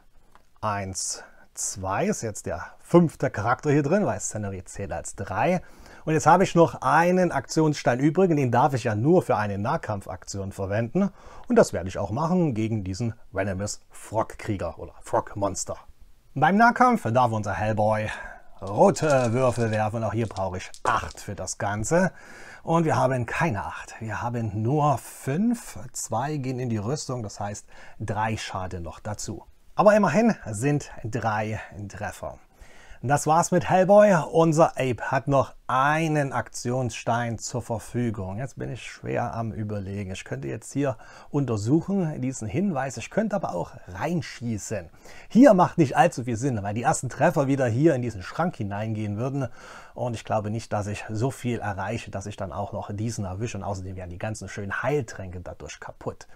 Speaker 1: 1, 2 ist jetzt der fünfte Charakter hier drin, weil Szenerie zählt als 3. Und jetzt habe ich noch einen Aktionsstein übrig, den darf ich ja nur für eine Nahkampfaktion verwenden. Und das werde ich auch machen gegen diesen Venomous Frog-Krieger oder Frog-Monster. Beim Nahkampf darf unser Hellboy rote Würfel werfen. Auch hier brauche ich 8 für das Ganze. Und wir haben keine 8. Wir haben nur 5. 2 gehen in die Rüstung, das heißt 3 Schaden noch dazu. Aber immerhin sind 3 Treffer. Das war's mit Hellboy. Unser Ape hat noch einen Aktionsstein zur Verfügung. Jetzt bin ich schwer am überlegen. Ich könnte jetzt hier untersuchen, diesen Hinweis. Ich könnte aber auch reinschießen. Hier macht nicht allzu viel Sinn, weil die ersten Treffer wieder hier in diesen Schrank hineingehen würden. Und ich glaube nicht, dass ich so viel erreiche, dass ich dann auch noch diesen erwische. Und außerdem werden die ganzen schönen Heiltränke dadurch kaputt.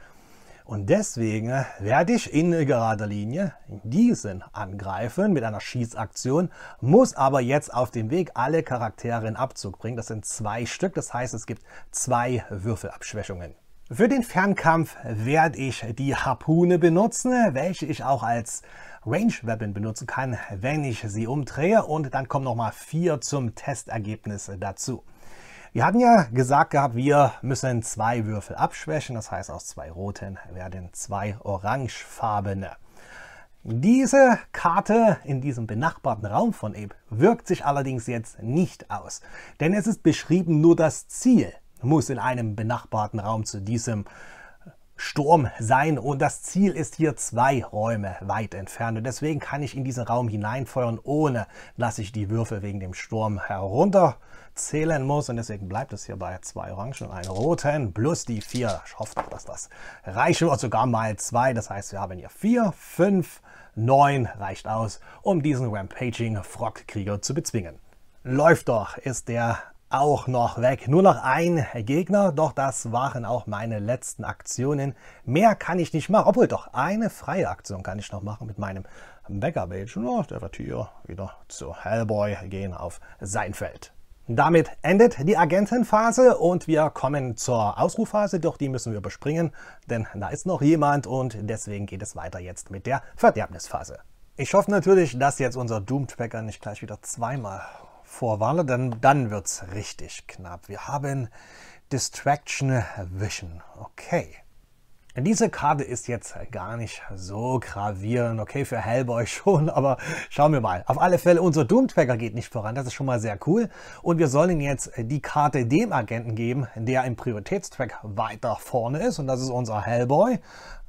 Speaker 1: Und deswegen werde ich in gerader Linie diesen angreifen mit einer Schießaktion, muss aber jetzt auf dem Weg alle Charaktere in Abzug bringen. Das sind zwei Stück, das heißt es gibt zwei Würfelabschwächungen. Für den Fernkampf werde ich die Harpune benutzen, welche ich auch als Range Weapon benutzen kann, wenn ich sie umdrehe. Und dann kommen nochmal vier zum Testergebnis dazu. Wir hatten ja gesagt gehabt, wir müssen zwei Würfel abschwächen. Das heißt, aus zwei roten werden zwei orangefarbene. Diese Karte in diesem benachbarten Raum von Abe wirkt sich allerdings jetzt nicht aus. Denn es ist beschrieben, nur das Ziel muss in einem benachbarten Raum zu diesem Sturm sein und das Ziel ist hier zwei Räume weit entfernt und deswegen kann ich in diesen Raum hineinfeuern, ohne dass ich die Würfel wegen dem Sturm herunter zählen muss. Und deswegen bleibt es hier bei zwei Orangen und einem roten plus die vier. Ich hoffe doch, dass das reicht oder sogar mal zwei. Das heißt, wir haben hier vier, fünf, neun reicht aus, um diesen Rampaging Frog-Krieger zu bezwingen. Läuft doch, ist der auch noch weg. Nur noch ein Gegner, doch das waren auch meine letzten Aktionen. Mehr kann ich nicht machen, obwohl doch eine freie Aktion kann ich noch machen mit meinem Bäckerbildchen. Oh, der wird hier wieder zu Hellboy gehen auf sein Feld. Damit endet die Agentenphase und wir kommen zur Ausrufphase, doch die müssen wir überspringen, denn da ist noch jemand und deswegen geht es weiter jetzt mit der Verderbnisphase. Ich hoffe natürlich, dass jetzt unser Doom-Tracker nicht gleich wieder zweimal vorwarne, denn dann wird es richtig knapp. Wir haben Distraction Vision. Okay. Diese Karte ist jetzt gar nicht so gravierend. Okay, für Hellboy *laughs* schon, aber schauen wir mal. Auf alle Fälle, unser Doom Tracker geht nicht voran. Das ist schon mal sehr cool. Und wir sollen jetzt äh, die Karte dem Agenten geben, der im Prioritätstrack weiter vorne ist. Und das ist unser Hellboy.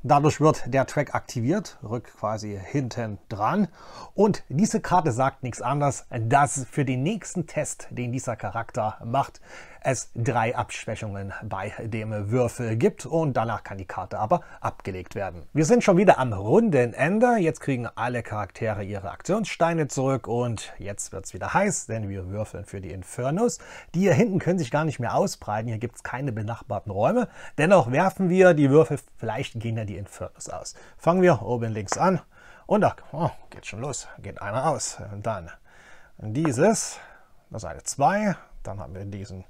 Speaker 1: Dadurch wird der Track aktiviert, rückt quasi hinten dran. Und diese Karte sagt nichts anderes, dass für den nächsten Test, den dieser Charakter macht, es drei Abschwächungen bei dem Würfel gibt und danach kann die Karte aber abgelegt werden. Wir sind schon wieder am Rundenende. Jetzt kriegen alle Charaktere ihre Aktionssteine zurück und jetzt wird es wieder heiß, denn wir würfeln für die Infernos. Die hier hinten können sich gar nicht mehr ausbreiten. Hier gibt es keine benachbarten Räume. Dennoch werfen wir die Würfel, vielleicht gehen ja die gehen für Aus. Fangen wir oben links an. Und da oh, geht schon los, geht einer aus. Und dann dieses, das eine 2, dann haben wir diesen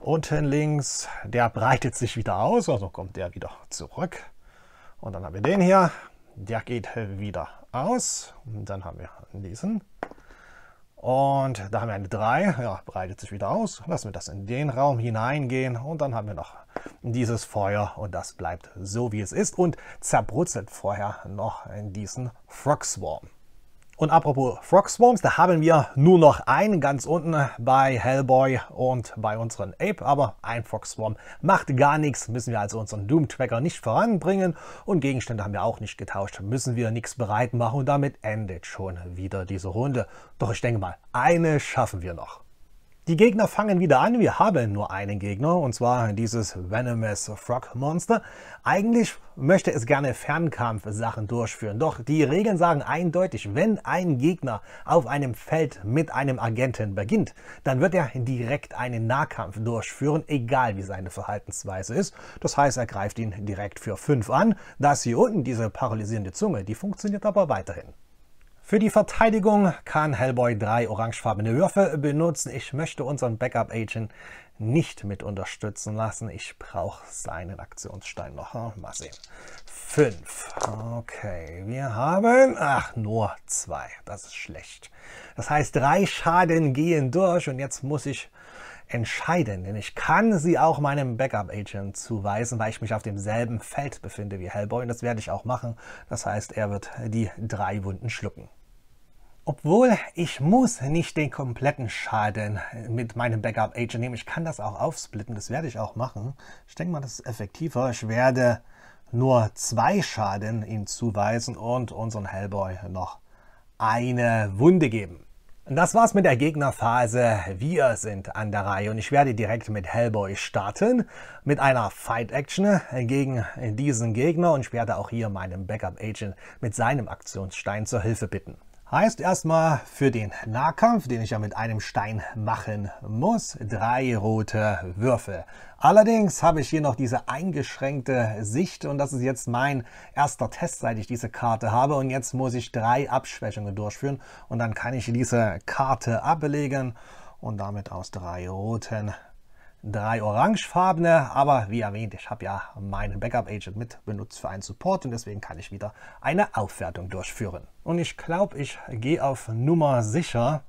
Speaker 1: unten links, der breitet sich wieder aus, also kommt der wieder zurück. Und dann haben wir den hier, der geht wieder aus. Und dann haben wir diesen und da haben wir eine 3, ja, breitet sich wieder aus. Lassen wir das in den Raum hineingehen und dann haben wir noch dieses Feuer und das bleibt so, wie es ist und zerbrutzelt vorher noch in diesen Frog Swarm. Und apropos Frog Swarms, da haben wir nur noch einen ganz unten bei Hellboy und bei unseren Ape, aber ein Frog Swarm macht gar nichts, müssen wir also unseren Doom Tracker nicht voranbringen und Gegenstände haben wir auch nicht getauscht, müssen wir nichts bereit machen und damit endet schon wieder diese Runde. Doch ich denke mal, eine schaffen wir noch. Die Gegner fangen wieder an. Wir haben nur einen Gegner, und zwar dieses Venomous Frog Monster. Eigentlich möchte es gerne Fernkampfsachen durchführen, doch die Regeln sagen eindeutig, wenn ein Gegner auf einem Feld mit einem Agenten beginnt, dann wird er direkt einen Nahkampf durchführen, egal wie seine Verhaltensweise ist. Das heißt, er greift ihn direkt für 5 an. Das hier unten, diese paralysierende Zunge, die funktioniert aber weiterhin. Für die Verteidigung kann Hellboy drei orangefarbene Würfe benutzen. Ich möchte unseren Backup-Agent nicht mit unterstützen lassen. Ich brauche seinen Aktionsstein noch. Mal sehen. Fünf. Okay, wir haben... Ach, nur zwei. Das ist schlecht. Das heißt, drei Schaden gehen durch und jetzt muss ich entscheiden, denn ich kann sie auch meinem Backup-Agent zuweisen, weil ich mich auf demselben Feld befinde wie Hellboy und das werde ich auch machen. Das heißt, er wird die drei Wunden schlucken. Obwohl ich muss nicht den kompletten Schaden mit meinem Backup Agent nehmen. Ich kann das auch aufsplitten, das werde ich auch machen. Ich denke mal, das ist effektiver. Ich werde nur zwei Schaden ihm zuweisen und unseren Hellboy noch eine Wunde geben. Das war's mit der Gegnerphase. Wir sind an der Reihe und ich werde direkt mit Hellboy starten. Mit einer Fight Action gegen diesen Gegner und ich werde auch hier meinem Backup Agent mit seinem Aktionsstein zur Hilfe bitten. Heißt erstmal für den Nahkampf, den ich ja mit einem Stein machen muss, drei rote Würfel. Allerdings habe ich hier noch diese eingeschränkte Sicht und das ist jetzt mein erster Test, seit ich diese Karte habe. Und jetzt muss ich drei Abschwächungen durchführen und dann kann ich diese Karte ablegen und damit aus drei roten drei orangefarbene, aber wie erwähnt, ich habe ja meinen Backup Agent mit benutzt für einen Support und deswegen kann ich wieder eine Aufwertung durchführen. Und ich glaube, ich gehe auf Nummer sicher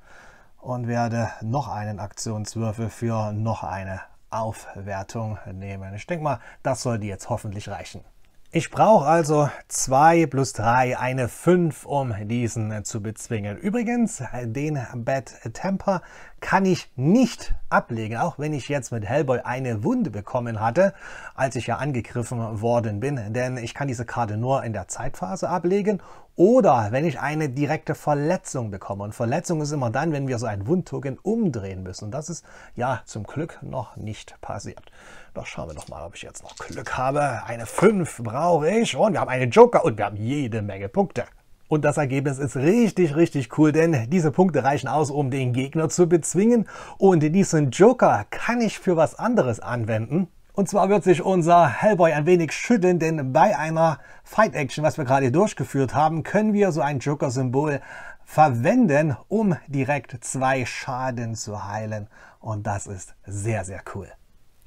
Speaker 1: und werde noch einen Aktionswürfel für noch eine Aufwertung nehmen. Ich denke mal, das sollte jetzt hoffentlich reichen. Ich brauche also 2 plus 3, eine 5, um diesen zu bezwingen. Übrigens, den Bad Temper kann ich nicht ablegen, auch wenn ich jetzt mit Hellboy eine Wunde bekommen hatte, als ich ja angegriffen worden bin. Denn ich kann diese Karte nur in der Zeitphase ablegen oder wenn ich eine direkte Verletzung bekomme. Und Verletzung ist immer dann, wenn wir so ein Wundtoken umdrehen müssen. Und das ist ja zum Glück noch nicht passiert. Doch schauen wir doch mal, ob ich jetzt noch Glück habe. Eine 5 brauche ich und wir haben einen Joker und wir haben jede Menge Punkte. Und das Ergebnis ist richtig, richtig cool, denn diese Punkte reichen aus, um den Gegner zu bezwingen. Und diesen Joker kann ich für was anderes anwenden. Und zwar wird sich unser Hellboy ein wenig schütteln, denn bei einer Fight Action, was wir gerade durchgeführt haben, können wir so ein Joker-Symbol verwenden, um direkt zwei Schaden zu heilen. Und das ist sehr, sehr cool.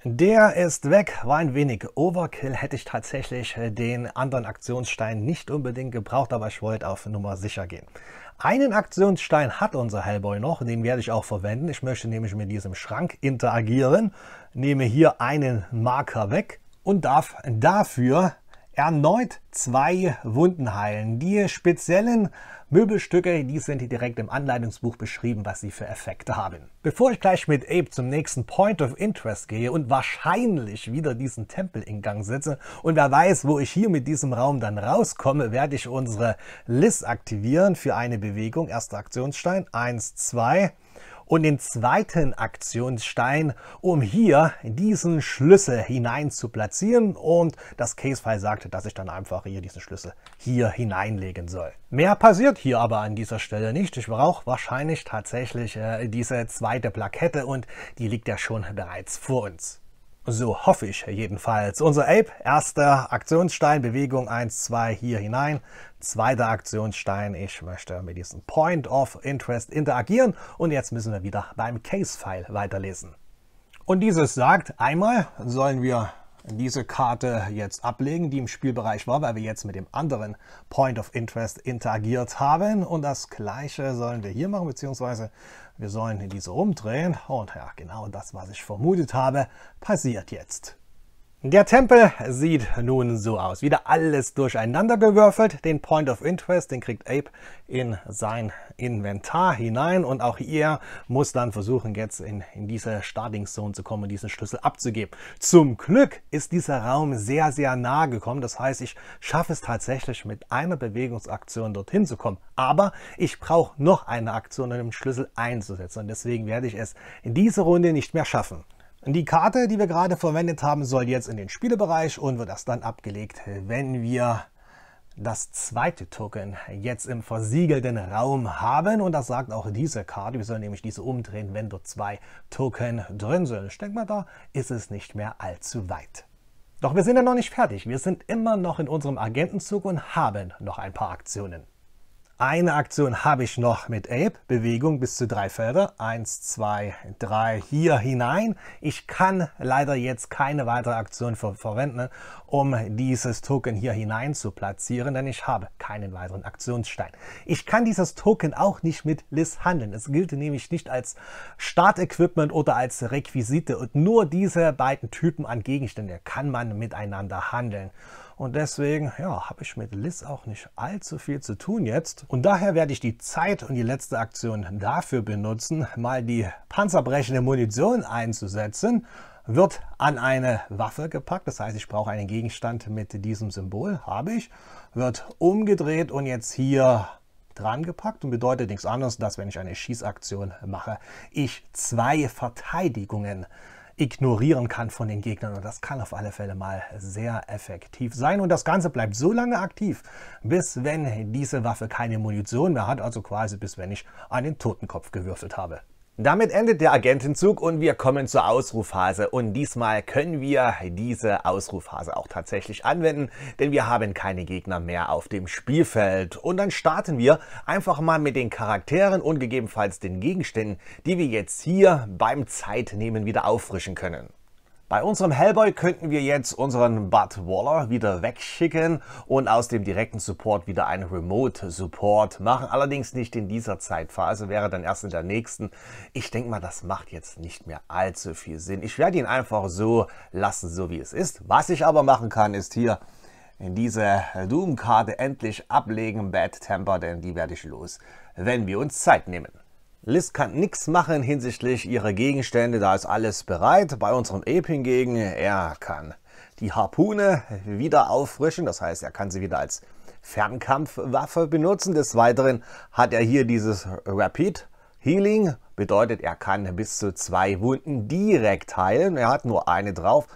Speaker 1: Der ist weg, war ein wenig Overkill, hätte ich tatsächlich äh, den anderen Aktionsstein nicht unbedingt gebraucht, aber ich wollte auf Nummer sicher gehen. Einen Aktionsstein hat unser Hellboy noch, den werde ich auch verwenden. Ich möchte nämlich mit diesem Schrank interagieren, nehme hier einen Marker weg und darf dafür erneut zwei Wunden heilen. Die speziellen Möbelstücke, die sind hier direkt im Anleitungsbuch beschrieben, was sie für Effekte haben. Bevor ich gleich mit Abe zum nächsten Point of Interest gehe und wahrscheinlich wieder diesen Tempel in Gang setze und wer weiß, wo ich hier mit diesem Raum dann rauskomme, werde ich unsere List aktivieren für eine Bewegung. Erster Aktionsstein, 1, 2 und den zweiten Aktionsstein, um hier diesen Schlüssel hinein zu platzieren. Und das Casefile sagte, dass ich dann einfach hier diesen Schlüssel hier hineinlegen soll. Mehr passiert hier aber an dieser Stelle nicht. Ich brauche wahrscheinlich tatsächlich äh, diese zweite Plakette und die liegt ja schon bereits vor uns. So hoffe ich jedenfalls. Unser Ape, erster Aktionsstein, Bewegung 1, 2 hier hinein. Zweiter Aktionsstein, ich möchte mit diesem Point of Interest interagieren. Und jetzt müssen wir wieder beim Case-File weiterlesen. Und dieses sagt, einmal sollen wir diese Karte jetzt ablegen, die im Spielbereich war, weil wir jetzt mit dem anderen Point of Interest interagiert haben. Und das gleiche sollen wir hier machen, beziehungsweise wir sollen diese umdrehen und ja, genau das, was ich vermutet habe, passiert jetzt. Der Tempel sieht nun so aus. Wieder alles durcheinander gewürfelt. Den Point of Interest, den kriegt Ape in sein Inventar hinein. Und auch er muss dann versuchen, jetzt in, in diese Starting Zone zu kommen und diesen Schlüssel abzugeben. Zum Glück ist dieser Raum sehr, sehr nah gekommen. Das heißt, ich schaffe es tatsächlich mit einer Bewegungsaktion dorthin zu kommen. Aber ich brauche noch eine Aktion, um den Schlüssel einzusetzen. Und deswegen werde ich es in dieser Runde nicht mehr schaffen. Die Karte, die wir gerade verwendet haben, soll jetzt in den Spielebereich und wird erst dann abgelegt, wenn wir das zweite Token jetzt im versiegelten Raum haben. Und das sagt auch diese Karte. Wir sollen nämlich diese umdrehen, wenn dort zwei Token drin sind. Ich denke mal, da ist es nicht mehr allzu weit. Doch wir sind ja noch nicht fertig. Wir sind immer noch in unserem Agentenzug und haben noch ein paar Aktionen. Eine Aktion habe ich noch mit Ape. Bewegung bis zu drei Felder. Eins, zwei, drei hier hinein. Ich kann leider jetzt keine weitere Aktion ver verwenden, um dieses Token hier hinein zu platzieren, denn ich habe keinen weiteren Aktionsstein. Ich kann dieses Token auch nicht mit Liz handeln. Es gilt nämlich nicht als Startequipment oder als Requisite. Und nur diese beiden Typen an Gegenständen kann man miteinander handeln. Und deswegen ja, habe ich mit Liz auch nicht allzu viel zu tun jetzt. Und daher werde ich die Zeit und die letzte Aktion dafür benutzen, mal die panzerbrechende Munition einzusetzen wird an eine Waffe gepackt. Das heißt, ich brauche einen Gegenstand mit diesem Symbol, habe ich, wird umgedreht und jetzt hier dran gepackt und bedeutet nichts anderes, dass wenn ich eine Schießaktion mache, ich zwei Verteidigungen ignorieren kann von den Gegnern. Und das kann auf alle Fälle mal sehr effektiv sein. Und das Ganze bleibt so lange aktiv, bis wenn diese Waffe keine Munition mehr hat, also quasi bis wenn ich einen Totenkopf gewürfelt habe. Damit endet der Agentenzug und wir kommen zur Ausrufphase. Und diesmal können wir diese Ausrufphase auch tatsächlich anwenden, denn wir haben keine Gegner mehr auf dem Spielfeld. Und dann starten wir einfach mal mit den Charakteren und gegebenenfalls den Gegenständen, die wir jetzt hier beim Zeitnehmen wieder auffrischen können. Bei unserem Hellboy könnten wir jetzt unseren Bud Waller wieder wegschicken und aus dem direkten Support wieder einen Remote Support machen. Allerdings nicht in dieser Zeitphase, wäre dann erst in der nächsten. Ich denke mal, das macht jetzt nicht mehr allzu viel Sinn. Ich werde ihn einfach so lassen, so wie es ist. Was ich aber machen kann, ist hier in diese Doom-Karte endlich ablegen, Bad Temper, denn die werde ich los, wenn wir uns Zeit nehmen. Liz kann nichts machen hinsichtlich ihrer Gegenstände, da ist alles bereit. Bei unserem Ape hingegen, er kann die Harpune wieder auffrischen, das heißt, er kann sie wieder als Fernkampfwaffe benutzen. Des Weiteren hat er hier dieses Rapid Healing, bedeutet er kann bis zu zwei Wunden direkt heilen. Er hat nur eine drauf.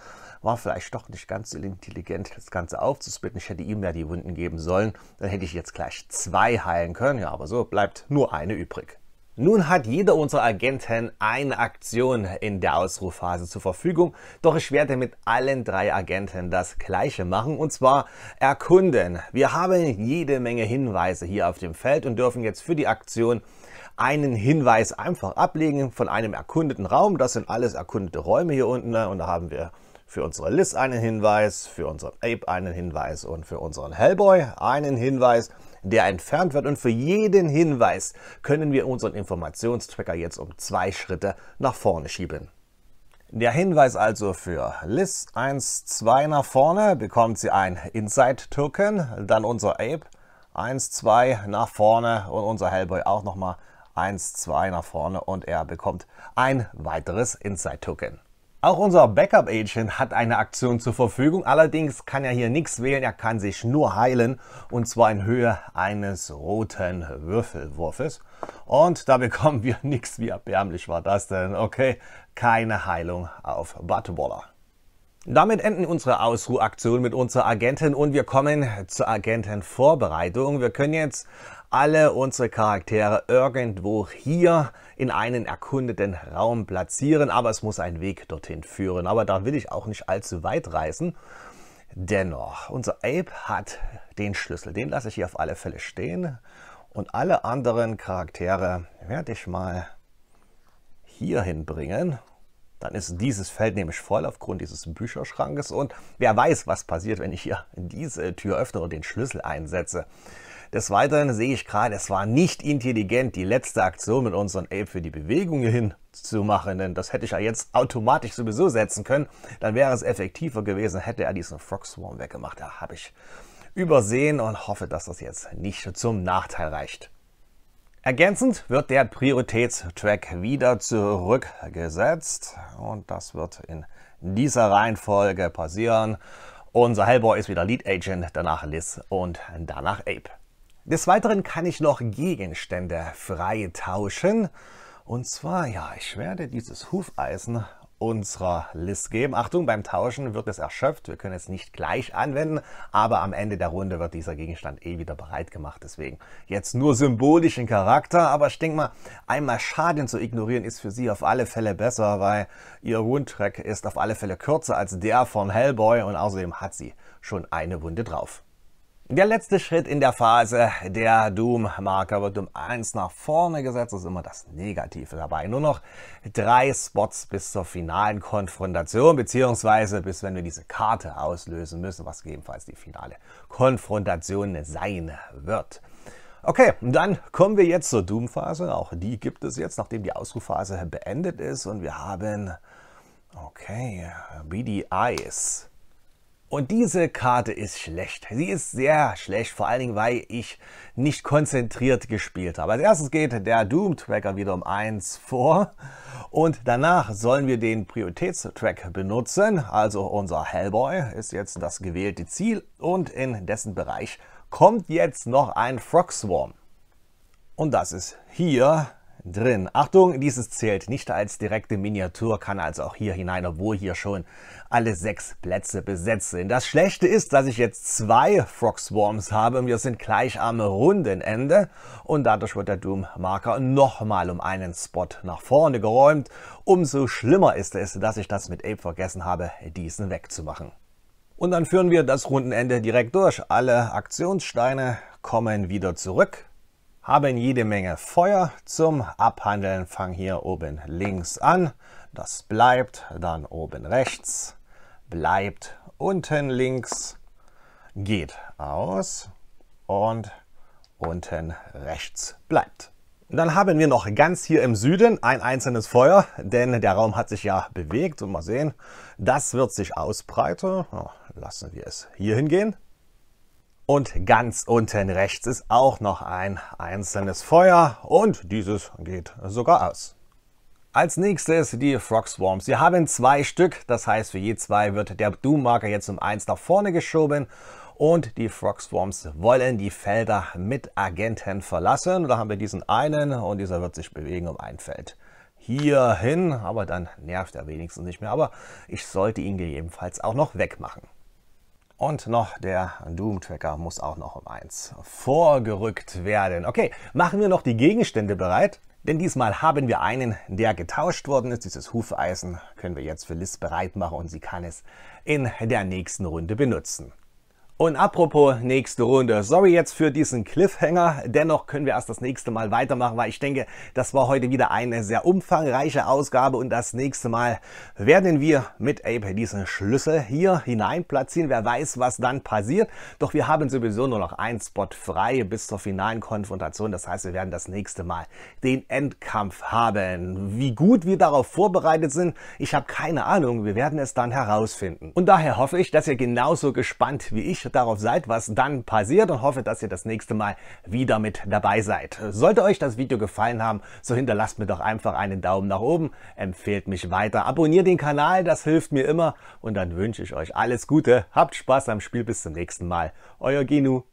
Speaker 1: War vielleicht doch nicht ganz so intelligent, das Ganze aufzusplitten. Ich hätte ihm ja die Wunden geben sollen. Dann hätte ich jetzt gleich zwei heilen können. Ja, aber so bleibt nur eine übrig. Nun hat jeder unserer Agenten eine Aktion in der Ausrufphase zur Verfügung, doch ich werde mit allen drei Agenten das gleiche machen und zwar erkunden. Wir haben jede Menge Hinweise hier auf dem Feld und dürfen jetzt für die Aktion einen Hinweis einfach ablegen von einem erkundeten Raum. Das sind alles erkundete Räume hier unten ne? und da haben wir für unsere Liz einen Hinweis, für unseren Ape einen Hinweis und für unseren Hellboy einen Hinweis der entfernt wird. Und für jeden Hinweis können wir unseren Informationstracker jetzt um zwei Schritte nach vorne schieben. Der Hinweis also für 1, 2 nach vorne bekommt sie ein Inside-Token, dann unser Ape 1, 2 nach vorne und unser Hellboy auch nochmal 1, 2 nach vorne und er bekommt ein weiteres Inside-Token. Auch unser Backup Agent hat eine Aktion zur Verfügung, allerdings kann er hier nichts wählen, er kann sich nur heilen und zwar in Höhe eines roten Würfelwurfes. Und da bekommen wir *laughs* nichts, wie erbärmlich war das denn, okay, keine Heilung auf Butterballer. Damit enden unsere Ausruhaktionen mit unserer Agentin und wir kommen zur Agentenvorbereitung. Wir können jetzt alle unsere Charaktere irgendwo hier in einen erkundeten Raum platzieren, aber es muss ein Weg dorthin führen. Aber da will ich auch nicht allzu weit reisen. Dennoch, unser Ape hat den Schlüssel, den lasse ich hier auf alle Fälle stehen. Und alle anderen Charaktere werde ich mal hier hinbringen. Dann ist dieses Feld nämlich voll aufgrund dieses Bücherschrankes und wer weiß, was passiert, wenn ich hier diese Tür öffne und den Schlüssel einsetze. Des Weiteren sehe ich gerade, es war nicht intelligent, die letzte Aktion mit unseren Ape für die Bewegungen hinzumachen, denn das hätte ich ja jetzt automatisch sowieso setzen können. Dann wäre es effektiver gewesen, hätte er diesen Frog Swarm weggemacht. Da habe ich übersehen und hoffe, dass das jetzt nicht zum Nachteil reicht. Ergänzend wird der Prioritätstrack wieder zurückgesetzt und das wird in dieser Reihenfolge passieren. Unser Hellboy ist wieder Lead Agent, danach Liz und danach Ape. Des Weiteren kann ich noch Gegenstände frei tauschen. Und zwar, ja, ich werde dieses Hufeisen unserer List geben. Achtung, beim Tauschen wird es erschöpft. Wir können es nicht gleich anwenden, aber am Ende der Runde wird dieser Gegenstand eh wieder bereit gemacht. Deswegen jetzt nur symbolischen Charakter, aber ich denke mal, einmal Schaden zu ignorieren ist für Sie auf alle Fälle besser, weil Ihr Wundtrack ist auf alle Fälle kürzer als der von Hellboy und außerdem hat sie schon eine Wunde drauf. Der letzte Schritt in der Phase, der Doom-Marker wird um 1 nach vorne gesetzt, das ist immer das Negative dabei. Nur noch drei Spots bis zur finalen Konfrontation, beziehungsweise bis wenn wir diese Karte auslösen müssen, was gegebenenfalls die finale Konfrontation sein wird. Okay, dann kommen wir jetzt zur Doom-Phase. Auch die gibt es jetzt, nachdem die Ausrufphase beendet ist und wir haben, okay, BDIs. Und diese Karte ist schlecht. Sie ist sehr schlecht, vor allen Dingen, weil ich nicht konzentriert gespielt habe. Als erstes geht der Doom-Tracker wieder um 1 vor. Und danach sollen wir den Prioritätstrack benutzen. Also unser Hellboy ist jetzt das gewählte Ziel. Und in dessen Bereich kommt jetzt noch ein Frog Swarm. Und das ist hier drin. Achtung, dieses zählt nicht als direkte Miniatur, kann also auch hier hinein, obwohl hier schon alle sechs Plätze besetzt sind. Das Schlechte ist, dass ich jetzt zwei Frog Swarms habe. und Wir sind gleich am Rundenende und dadurch wird der Doom-Marker nochmal um einen Spot nach vorne geräumt. Umso schlimmer ist es, dass ich das mit Ape vergessen habe, diesen wegzumachen. Und dann führen wir das Rundenende direkt durch. Alle Aktionssteine kommen wieder zurück haben jede Menge Feuer zum Abhandeln. Fang hier oben links an, das bleibt, dann oben rechts, bleibt unten links, geht aus und unten rechts bleibt. Dann haben wir noch ganz hier im Süden ein einzelnes Feuer, denn der Raum hat sich ja bewegt und mal sehen, das wird sich ausbreiten. Oh, lassen wir es hier hingehen. Und ganz unten rechts ist auch noch ein einzelnes Feuer und dieses geht sogar aus. Als nächstes die Frog Swarms. Wir haben zwei Stück, das heißt für je zwei wird der Doom-Marker jetzt um eins nach vorne geschoben und die Frog Swarms wollen die Felder mit Agenten verlassen. da haben wir diesen einen und dieser wird sich bewegen um ein Feld hier hin, aber dann nervt er wenigstens nicht mehr. Aber ich sollte ihn gegebenenfalls auch noch wegmachen. Und noch der Doom-Tracker muss auch noch um eins vorgerückt werden. Okay, machen wir noch die Gegenstände bereit. Denn diesmal haben wir einen, der getauscht worden ist. Dieses Hufeisen können wir jetzt für Liz bereit machen und sie kann es in der nächsten Runde benutzen. Und apropos nächste Runde. Sorry jetzt für diesen Cliffhanger. Dennoch können wir erst das nächste Mal weitermachen, weil ich denke, das war heute wieder eine sehr umfangreiche Ausgabe und das nächste Mal werden wir mit Ape diesen Schlüssel hier hinein platzieren. Wer weiß, was dann passiert. Doch wir haben sowieso nur noch einen Spot frei bis zur finalen Konfrontation. Das heißt, wir werden das nächste Mal den Endkampf haben. Wie gut wir darauf vorbereitet sind, ich habe keine Ahnung. Wir werden es dann herausfinden. Und daher hoffe ich, dass ihr genauso gespannt wie ich Schritt darauf seid, was dann passiert und hoffe, dass ihr das nächste Mal wieder mit dabei seid. Sollte euch das Video gefallen haben, so hinterlasst mir doch einfach einen Daumen nach oben, empfehlt mich weiter, abonniert den Kanal, das hilft mir immer und dann wünsche ich euch alles Gute, habt Spaß am Spiel, bis zum nächsten Mal. Euer Genu.